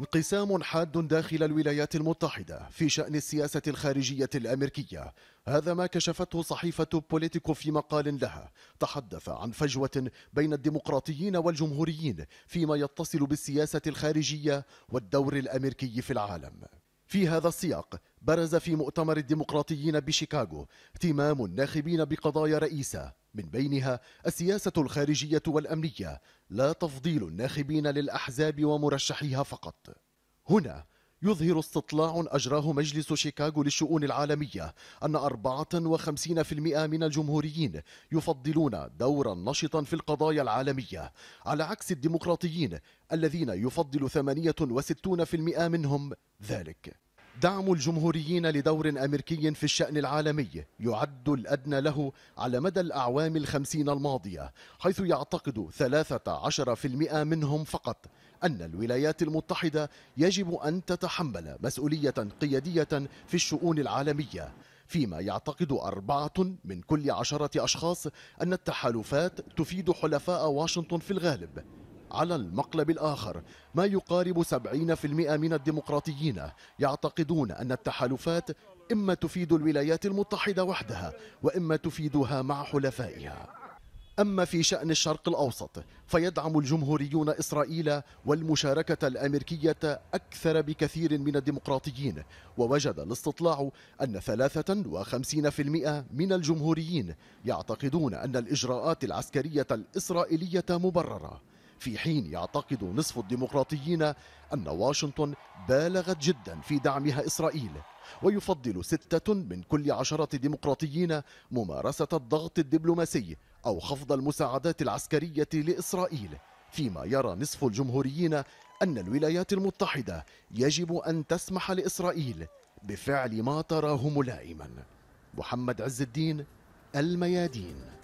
انقسام حاد داخل الولايات المتحدة في شأن السياسة الخارجية الأمريكية هذا ما كشفته صحيفة بوليتيكو في مقال لها تحدث عن فجوة بين الديمقراطيين والجمهوريين فيما يتصل بالسياسة الخارجية والدور الأمريكي في العالم في هذا السياق برز في مؤتمر الديمقراطيين بشيكاغو اهتمام الناخبين بقضايا رئيسة من بينها السياسة الخارجية والأمنية لا تفضيل الناخبين للأحزاب ومرشحيها فقط هنا يظهر استطلاع أجراه مجلس شيكاغو للشؤون العالمية أن 54% من الجمهوريين يفضلون دورا نشطا في القضايا العالمية على عكس الديمقراطيين الذين يفضل 68% منهم ذلك دعم الجمهوريين لدور أمريكي في الشأن العالمي يعد الأدنى له على مدى الأعوام الخمسين الماضية حيث يعتقد 13% منهم فقط أن الولايات المتحدة يجب أن تتحمل مسؤولية قيادية في الشؤون العالمية فيما يعتقد أربعة من كل عشرة أشخاص أن التحالفات تفيد حلفاء واشنطن في الغالب على المقلب الآخر ما يقارب 70% من الديمقراطيين يعتقدون أن التحالفات إما تفيد الولايات المتحدة وحدها وإما تفيدها مع حلفائها أما في شأن الشرق الأوسط فيدعم الجمهوريون إسرائيل والمشاركة الأمريكية أكثر بكثير من الديمقراطيين ووجد الاستطلاع أن 53% من الجمهوريين يعتقدون أن الإجراءات العسكرية الإسرائيلية مبررة في حين يعتقد نصف الديمقراطيين أن واشنطن بالغت جدا في دعمها إسرائيل ويفضل ستة من كل عشرة ديمقراطيين ممارسة الضغط الدبلوماسي أو خفض المساعدات العسكرية لإسرائيل فيما يرى نصف الجمهوريين أن الولايات المتحدة يجب أن تسمح لإسرائيل بفعل ما تراه ملائما محمد عز الدين الميادين